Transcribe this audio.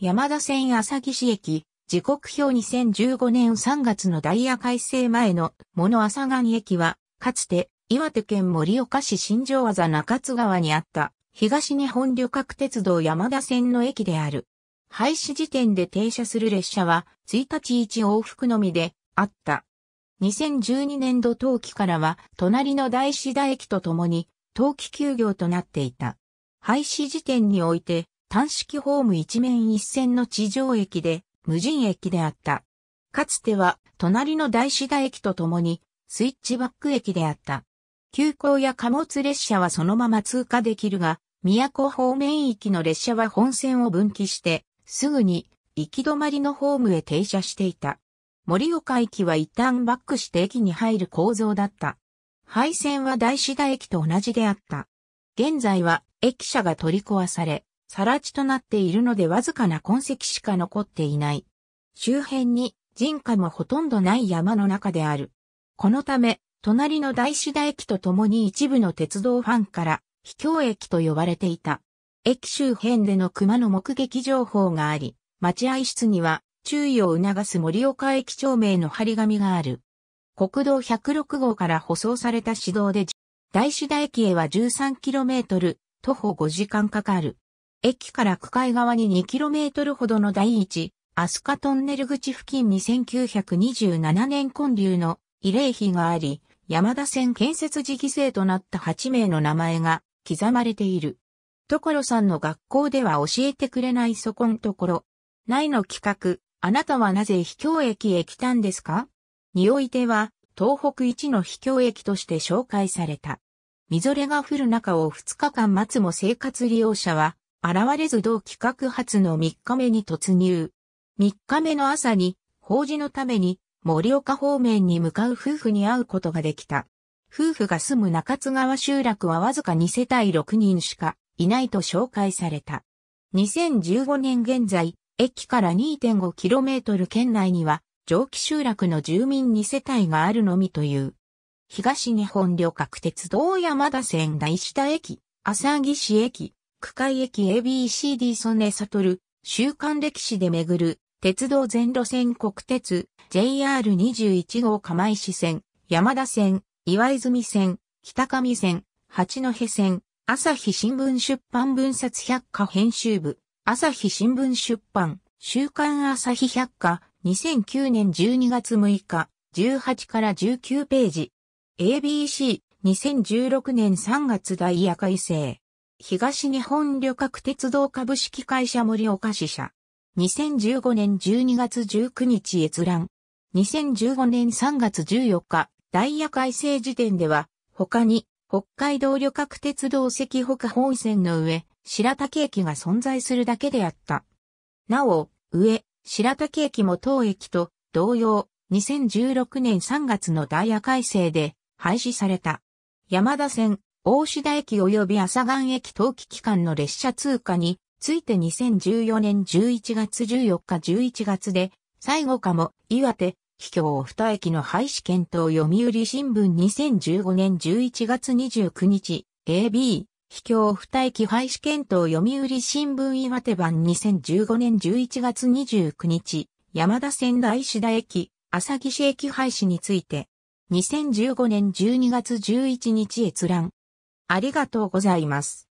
山田線浅木市駅、時刻表2015年3月のダイヤ改正前の物浅岸駅は、かつて岩手県盛岡市新城技中津川にあった東日本旅客鉄道山田線の駅である。廃止時点で停車する列車は1日1往復のみであった。2012年度冬季からは隣の大志田駅とともに冬季休業となっていた。廃止時点において単式ホーム一面一線の地上駅で、無人駅であった。かつては、隣の大志田駅とともに、スイッチバック駅であった。急行や貨物列車はそのまま通過できるが、都方面駅の列車は本線を分岐して、すぐに行き止まりのホームへ停車していた。森岡駅は一旦バックして駅に入る構造だった。廃線は大志田駅と同じであった。現在は駅舎が取り壊され、更地となっているのでわずかな痕跡しか残っていない。周辺に人家もほとんどない山の中である。このため、隣の大志田駅とともに一部の鉄道ファンから、秘境駅と呼ばれていた。駅周辺での熊の目撃情報があり、待合室には注意を促す盛岡駅町名の張り紙がある。国道106号から舗装された市道で、大志田駅へは 13km、徒歩5時間かかる。駅から区界側に 2km ほどの第一、アスカトンネル口付近に1927年建立の慰霊碑があり、山田線建設時期生となった8名の名前が刻まれている。所さんの学校では教えてくれないそこんところ。ないの企画、あなたはなぜ秘境駅へ来たんですかにおいては、東北一の秘境駅として紹介された。みぞれが降る中を2日間待つも生活利用者は現れず同企画発の3日目に突入。3日目の朝に、法事のために、森岡方面に向かう夫婦に会うことができた。夫婦が住む中津川集落はわずか2世帯6人しかいないと紹介された。2015年現在、駅から 2.5km 圏内には、蒸気集落の住民2世帯があるのみという。東日本旅客鉄道山田線大下駅、浅木市駅、区会駅 ABCD 曽根悟、週刊歴史で巡る、鉄道全路線国鉄、JR21 号釜石線、山田線、岩泉線、北上線、八戸線、朝日新聞出版分冊百科編集部、朝日新聞出版、週刊朝日百科、2009年12月6日、18から19ページ。ABC、2016年3月大夜改正。東日本旅客鉄道株式会社森岡支社。2015年12月19日閲覧。2015年3月14日、ダイヤ改正時点では、他に、北海道旅客鉄道赤北本線の上、白竹駅が存在するだけであった。なお、上、白竹駅も当駅と同様、2016年3月のダイヤ改正で廃止された。山田線、大志田駅及び朝岩駅冬季期間の列車通過について2014年11月14日11月で、最後かも、岩手、秘境二駅の廃止検討読売新聞2015年11月29日、AB、秘境二駅廃止検討読売新聞岩手版2015年11月29日、山田仙台志田駅、朝岸駅廃止について、2015年12月11日閲覧、ありがとうございます。